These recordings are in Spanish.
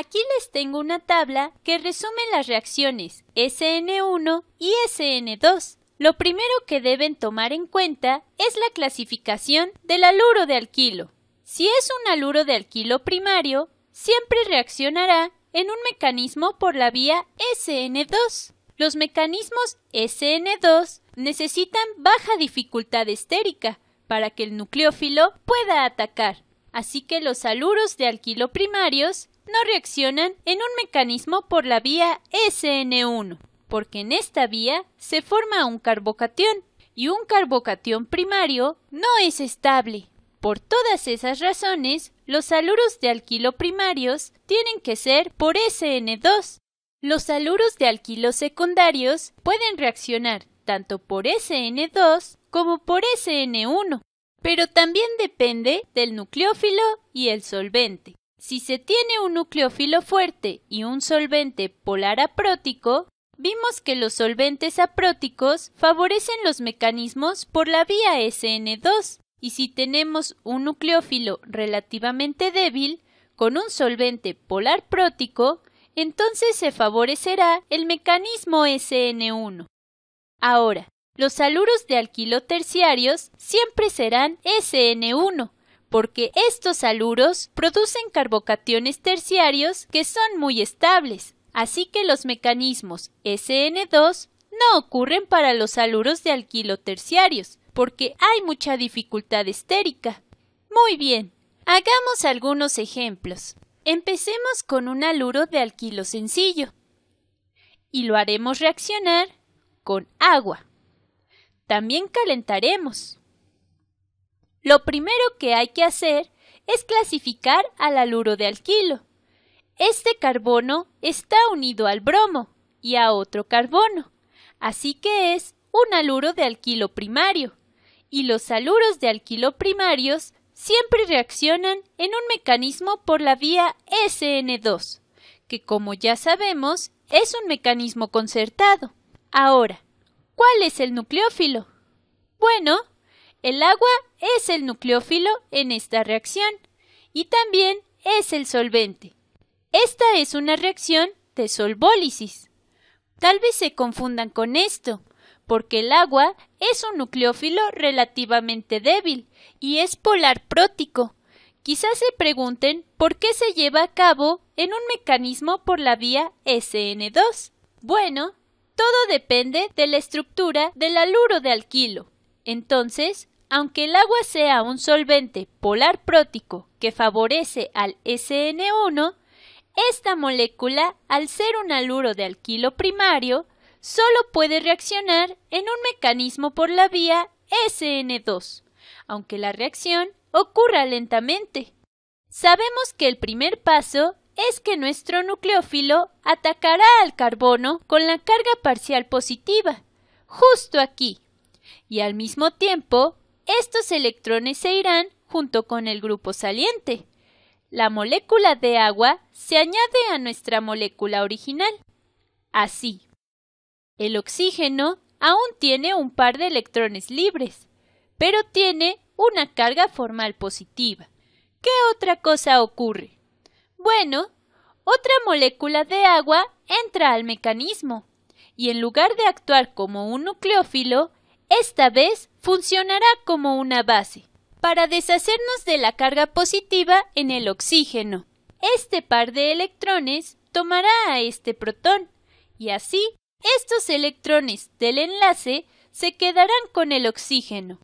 Aquí les tengo una tabla que resume las reacciones SN1 y SN2. Lo primero que deben tomar en cuenta es la clasificación del aluro de alquilo. Si es un aluro de alquilo primario, siempre reaccionará en un mecanismo por la vía SN2. Los mecanismos SN2 necesitan baja dificultad estérica para que el nucleófilo pueda atacar. Así que los aluros de alquilo primarios no reaccionan en un mecanismo por la vía SN1, porque en esta vía se forma un carbocatión y un carbocatión primario no es estable. Por todas esas razones, los aluros de alquilo primarios tienen que ser por SN2. Los aluros de alquilo secundarios pueden reaccionar tanto por SN2 como por SN1, pero también depende del nucleófilo y el solvente. Si se tiene un nucleófilo fuerte y un solvente polar aprótico, vimos que los solventes apróticos favorecen los mecanismos por la vía SN2 y si tenemos un nucleófilo relativamente débil con un solvente polar prótico, entonces se favorecerá el mecanismo SN1. Ahora, los aluros de alquilo terciarios siempre serán SN1 porque estos aluros producen carbocationes terciarios que son muy estables, así que los mecanismos SN2 no ocurren para los aluros de alquilo terciarios, porque hay mucha dificultad estérica. Muy bien, hagamos algunos ejemplos. Empecemos con un aluro de alquilo sencillo y lo haremos reaccionar con agua. También calentaremos lo primero que hay que hacer es clasificar al aluro de alquilo. Este carbono está unido al bromo y a otro carbono, así que es un aluro de alquilo primario. Y los aluros de alquilo primarios siempre reaccionan en un mecanismo por la vía SN2, que como ya sabemos es un mecanismo concertado. Ahora, ¿cuál es el nucleófilo? Bueno, el agua es el nucleófilo en esta reacción y también es el solvente. Esta es una reacción de solvólisis. Tal vez se confundan con esto, porque el agua es un nucleófilo relativamente débil y es polar prótico. Quizás se pregunten por qué se lleva a cabo en un mecanismo por la vía SN2. Bueno, todo depende de la estructura del aluro de alquilo. Entonces, aunque el agua sea un solvente polar prótico que favorece al SN1, esta molécula, al ser un aluro de alquilo primario, solo puede reaccionar en un mecanismo por la vía SN2, aunque la reacción ocurra lentamente. Sabemos que el primer paso es que nuestro nucleófilo atacará al carbono con la carga parcial positiva, justo aquí, y al mismo tiempo estos electrones se irán junto con el grupo saliente. La molécula de agua se añade a nuestra molécula original. Así, el oxígeno aún tiene un par de electrones libres, pero tiene una carga formal positiva. ¿Qué otra cosa ocurre? Bueno, otra molécula de agua entra al mecanismo y en lugar de actuar como un nucleófilo, esta vez funcionará como una base para deshacernos de la carga positiva en el oxígeno. Este par de electrones tomará a este protón y así estos electrones del enlace se quedarán con el oxígeno.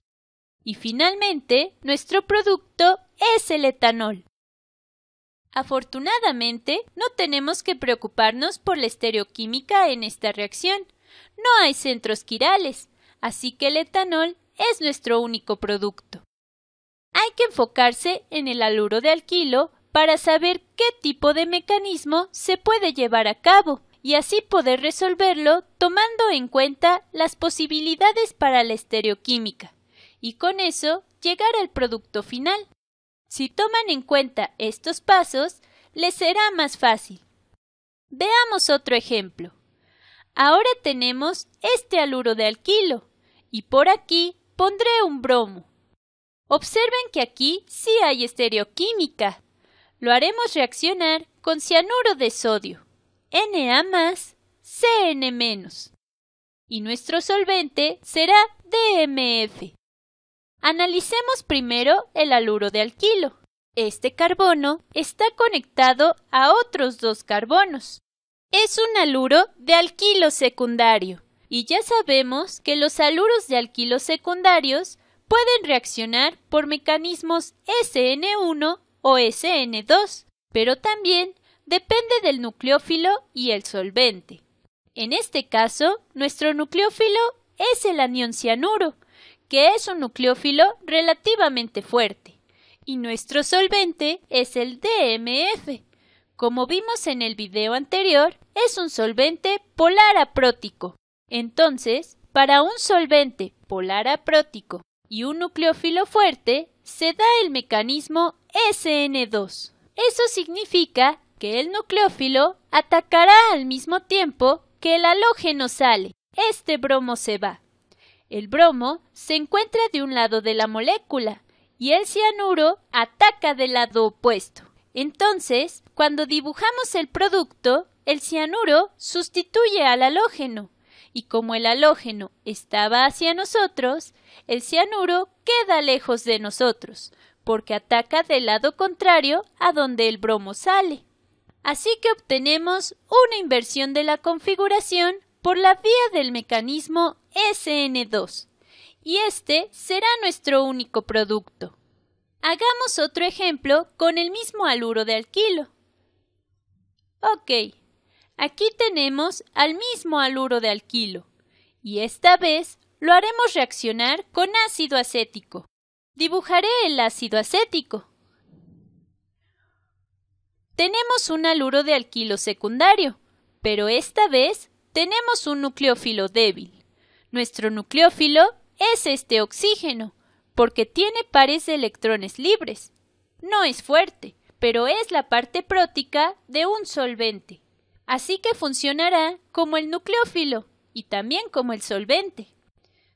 Y finalmente, nuestro producto es el etanol. Afortunadamente, no tenemos que preocuparnos por la estereoquímica en esta reacción. No hay centros quirales, así que el etanol es nuestro único producto. Hay que enfocarse en el aluro de alquilo para saber qué tipo de mecanismo se puede llevar a cabo y así poder resolverlo tomando en cuenta las posibilidades para la estereoquímica y con eso llegar al producto final. Si toman en cuenta estos pasos, les será más fácil. Veamos otro ejemplo. Ahora tenemos este aluro de alquilo, y por aquí pondré un bromo. Observen que aquí sí hay estereoquímica. Lo haremos reaccionar con cianuro de sodio, Na más CN menos, y nuestro solvente será DMF. Analicemos primero el aluro de alquilo. Este carbono está conectado a otros dos carbonos. Es un aluro de alquilo secundario. Y ya sabemos que los aluros de alquilos secundarios pueden reaccionar por mecanismos SN1 o SN2, pero también depende del nucleófilo y el solvente. En este caso, nuestro nucleófilo es el anión cianuro, que es un nucleófilo relativamente fuerte, y nuestro solvente es el DMF. Como vimos en el video anterior, es un solvente polar aprótico. Entonces, para un solvente polar aprótico y un nucleófilo fuerte, se da el mecanismo SN2. Eso significa que el nucleófilo atacará al mismo tiempo que el halógeno sale. Este bromo se va. El bromo se encuentra de un lado de la molécula y el cianuro ataca del lado opuesto. Entonces, cuando dibujamos el producto, el cianuro sustituye al halógeno y como el halógeno estaba hacia nosotros, el cianuro queda lejos de nosotros, porque ataca del lado contrario a donde el bromo sale. Así que obtenemos una inversión de la configuración por la vía del mecanismo SN2, y este será nuestro único producto. Hagamos otro ejemplo con el mismo aluro de alquilo. Ok, Aquí tenemos al mismo aluro de alquilo, y esta vez lo haremos reaccionar con ácido acético. Dibujaré el ácido acético. Tenemos un aluro de alquilo secundario, pero esta vez tenemos un nucleófilo débil. Nuestro nucleófilo es este oxígeno, porque tiene pares de electrones libres. No es fuerte, pero es la parte prótica de un solvente. Así que funcionará como el nucleófilo y también como el solvente.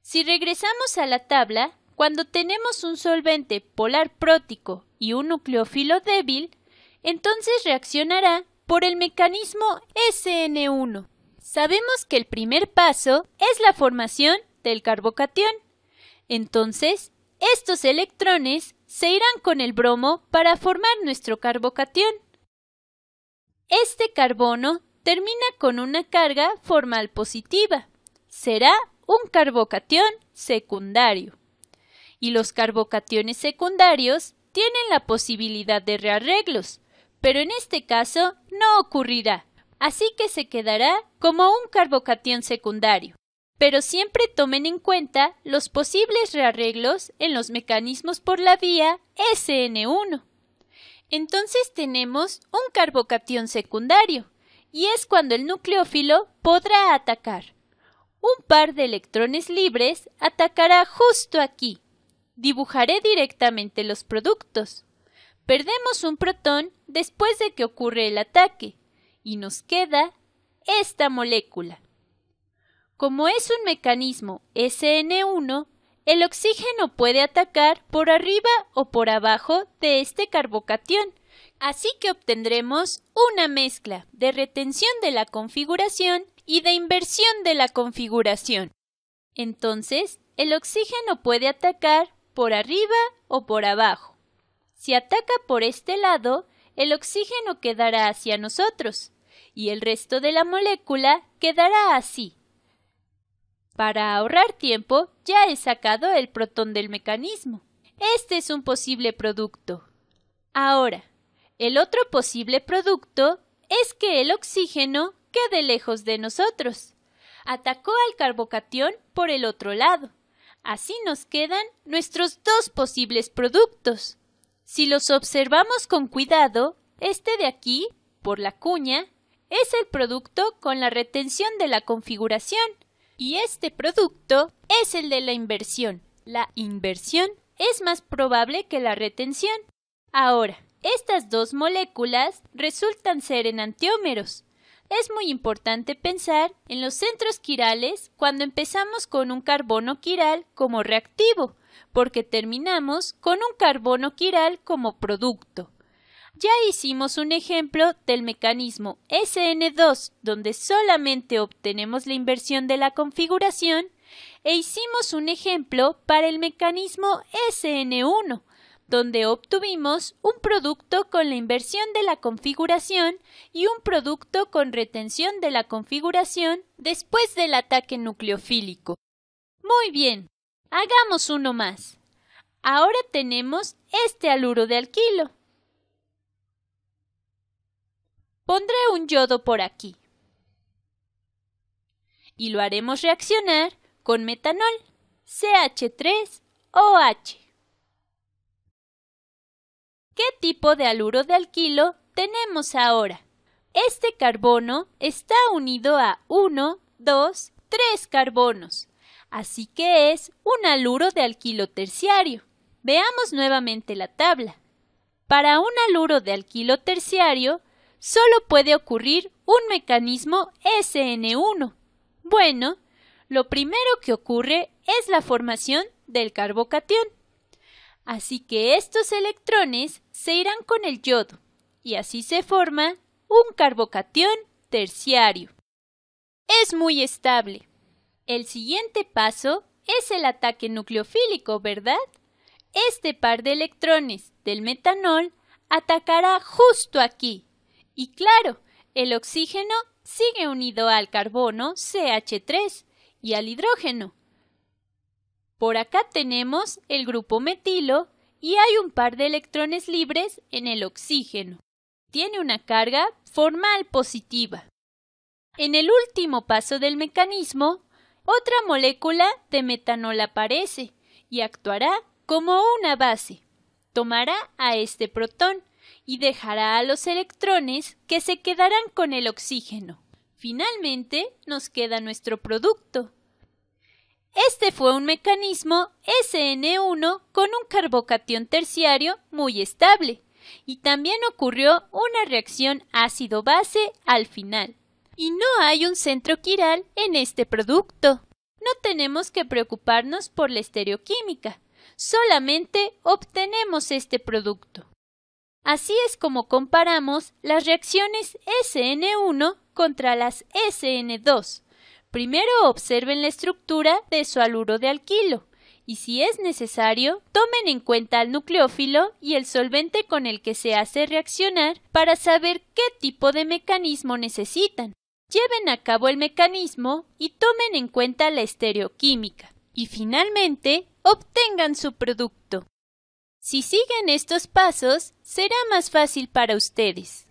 Si regresamos a la tabla, cuando tenemos un solvente polar prótico y un nucleófilo débil, entonces reaccionará por el mecanismo SN1. Sabemos que el primer paso es la formación del carbocatión. Entonces, estos electrones se irán con el bromo para formar nuestro carbocatión. Este carbono termina con una carga formal positiva. Será un carbocatión secundario. Y los carbocationes secundarios tienen la posibilidad de rearreglos, pero en este caso no ocurrirá, así que se quedará como un carbocatión secundario. Pero siempre tomen en cuenta los posibles rearreglos en los mecanismos por la vía SN1. Entonces tenemos un carbocatión secundario, y es cuando el nucleófilo podrá atacar. Un par de electrones libres atacará justo aquí. Dibujaré directamente los productos. Perdemos un protón después de que ocurre el ataque y nos queda esta molécula. Como es un mecanismo SN1, el oxígeno puede atacar por arriba o por abajo de este carbocatión, así que obtendremos una mezcla de retención de la configuración y de inversión de la configuración. Entonces, el oxígeno puede atacar por arriba o por abajo. Si ataca por este lado, el oxígeno quedará hacia nosotros y el resto de la molécula quedará así, para ahorrar tiempo, ya he sacado el protón del mecanismo. Este es un posible producto. Ahora, el otro posible producto es que el oxígeno quede lejos de nosotros. Atacó al carbocatión por el otro lado. Así nos quedan nuestros dos posibles productos. Si los observamos con cuidado, este de aquí, por la cuña, es el producto con la retención de la configuración y este producto es el de la inversión. La inversión es más probable que la retención. Ahora, estas dos moléculas resultan ser enantiómeros. Es muy importante pensar en los centros quirales cuando empezamos con un carbono quiral como reactivo, porque terminamos con un carbono quiral como producto. Ya hicimos un ejemplo del mecanismo SN2, donde solamente obtenemos la inversión de la configuración, e hicimos un ejemplo para el mecanismo SN1, donde obtuvimos un producto con la inversión de la configuración y un producto con retención de la configuración después del ataque nucleofílico. Muy bien, hagamos uno más. Ahora tenemos este aluro de alquilo. Pondré un yodo por aquí. Y lo haremos reaccionar con metanol, CH3OH. ¿Qué tipo de aluro de alquilo tenemos ahora? Este carbono está unido a 1, 2, 3 carbonos, así que es un aluro de alquilo terciario. Veamos nuevamente la tabla. Para un aluro de alquilo terciario, solo puede ocurrir un mecanismo SN1. Bueno, lo primero que ocurre es la formación del carbocatión. Así que estos electrones se irán con el yodo y así se forma un carbocatión terciario. Es muy estable. El siguiente paso es el ataque nucleofílico, ¿verdad? Este par de electrones del metanol atacará justo aquí, y claro, el oxígeno sigue unido al carbono CH3 y al hidrógeno. Por acá tenemos el grupo metilo y hay un par de electrones libres en el oxígeno. Tiene una carga formal positiva. En el último paso del mecanismo, otra molécula de metanol aparece y actuará como una base. Tomará a este protón y dejará a los electrones que se quedarán con el oxígeno. Finalmente nos queda nuestro producto. Este fue un mecanismo SN1 con un carbocatión terciario muy estable y también ocurrió una reacción ácido-base al final. Y no hay un centro quiral en este producto. No tenemos que preocuparnos por la estereoquímica, solamente obtenemos este producto. Así es como comparamos las reacciones SN1 contra las SN2. Primero observen la estructura de su aluro de alquilo y si es necesario, tomen en cuenta el nucleófilo y el solvente con el que se hace reaccionar para saber qué tipo de mecanismo necesitan. Lleven a cabo el mecanismo y tomen en cuenta la estereoquímica. Y finalmente, obtengan su producto. Si siguen estos pasos, será más fácil para ustedes.